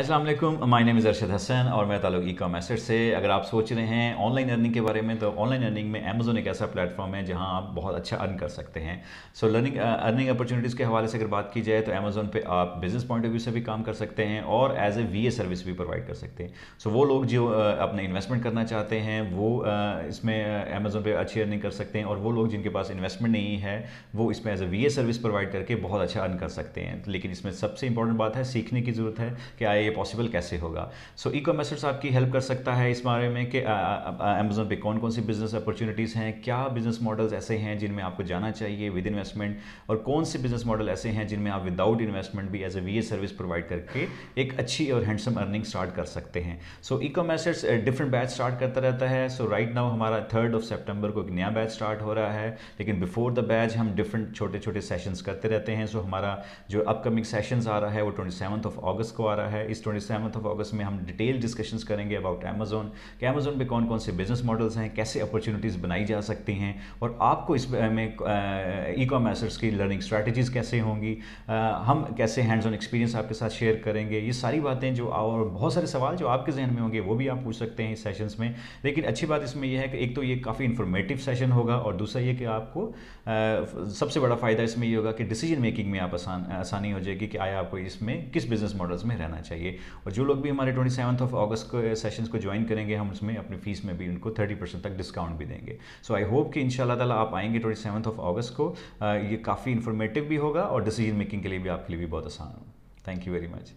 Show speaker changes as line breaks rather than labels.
Aslam my name is Arshad Hasan और मैं तालुक ई कॉमर्सर से अगर आप सोच रहे हैं ऑनलाइन अर्निंग के बारे में तो ऑनलाइन अर्निंग में अमेजोन एक ऐसा प्लेटफॉर्म है जहां आप बहुत अच्छा अर्न कर सकते हैं सो लर्निंग अर्निंग अपॉर्चुनिटीज़ के हवाले से अगर बात की जाए तो अमेजोन पे आप बिज़नेस पॉइंट ऑफ व्यू से भी काम कर सकते हैं और एज ए वी सर्विस भी प्रोवाइड कर सकते हैं सो so, वो लोग जो uh, अपने इन्वेस्टमेंट करना चाहते हैं वो uh, इसमें अमेजोन uh, पर अच्छी अर्निंग कर सकते हैं और वो लोग जिनके पास इन्वेस्टमेंट नहीं है वो इसमें as a V service provide करके बहुत अच्छा अर्न कर सकते हैं लेकिन इसमें सबसे इंपॉर्टेंट बात है सीखने की ज़रूरत है कि आई ये पॉसिबल कैसे होगा सो ई कॉमर्स आपकी हेल्प कर सकता है इस बारे में कि अमेजोन पे कौन कौन सी बिजनेस अपॉर्चुनिटीज़ हैं क्या बिजनेस मॉडल्स ऐसे हैं जिनमें आपको जाना चाहिए विद इन्वेस्टमेंट और कौन से बिजनेस मॉडल ऐसे हैं जिनमें आप विदाउट इन्वेस्टमेंट भी as a V service provide करके एक अच्छी और हैंडसम अर्निंग स्टार्ट कर सकते हैं so e commerce different batch start करता रहता है सो राइट नाउ हमारा थर्ड ऑफ सेप्टेम्बर को एक नया बैच स्टार्ट हो रहा है लेकिन बिफोर द बैच हम डिफरेंट छोटे छोटे सेशंस करते रहते हैं सो so, हमारा जो अपकमिंग सेशंस आ रहा है वो ट्वेंटी ऑफ अगस्त को आ रहा है इस ट्वेंटी सेवन ऑफ अगस्त में हम डिटेल डिस्कशंस करेंगे अबाउट अमेजोन कि अमेजोन पे कौन कौन से बिजनेस मॉडल्स हैं कैसे अपॉर्चुनिटीज़ बनाई जा सकती हैं और आपको इस में ई कॉमर्सर्स की लर्निंग स्ट्रैटेजीज़ कैसे होंगी हम कैसे हैंड्स ऑन एक्सपीरियंस आपके साथ शेयर करेंगे ये सारी बातें जो और बहुत सारे सवाल जो आपके जहन में होंगे वो भी आप पूछ सकते हैं इस सेशंस में लेकिन अच्छी बात इसमें यह है कि एक तो ये काफ़ी इन्फॉर्मेटिव सेशन होगा और दूसरा ये कि आपको आ, सबसे बड़ा फ़ायदा इसमें ये होगा कि डिसीजन मेकिंग में आप आसान आसानी हो जाएगी कि आया आपको इसमें किस बिज़नेस मॉडल्स में रहना चाहिए चाहिए और जो लोग भी हमारे ट्वेंटी सेवन्थ ऑफ अगस्त को सेशन को ज्वाइन करेंगे हम उसमें अपनी फीस में भी उनको थर्टी परसेंट तक डिस्काउंट भी देंगे सो आई होप कि इन ताला आप आएंगे ट्वेंटी सेवन्थ ऑफ अगस्त को ये काफ़ी इन्फॉर्मेटिव भी होगा और डिसीजन मेकिंग के लिए भी आपके लिए भी बहुत आसान हो थैंक यू वेरी मच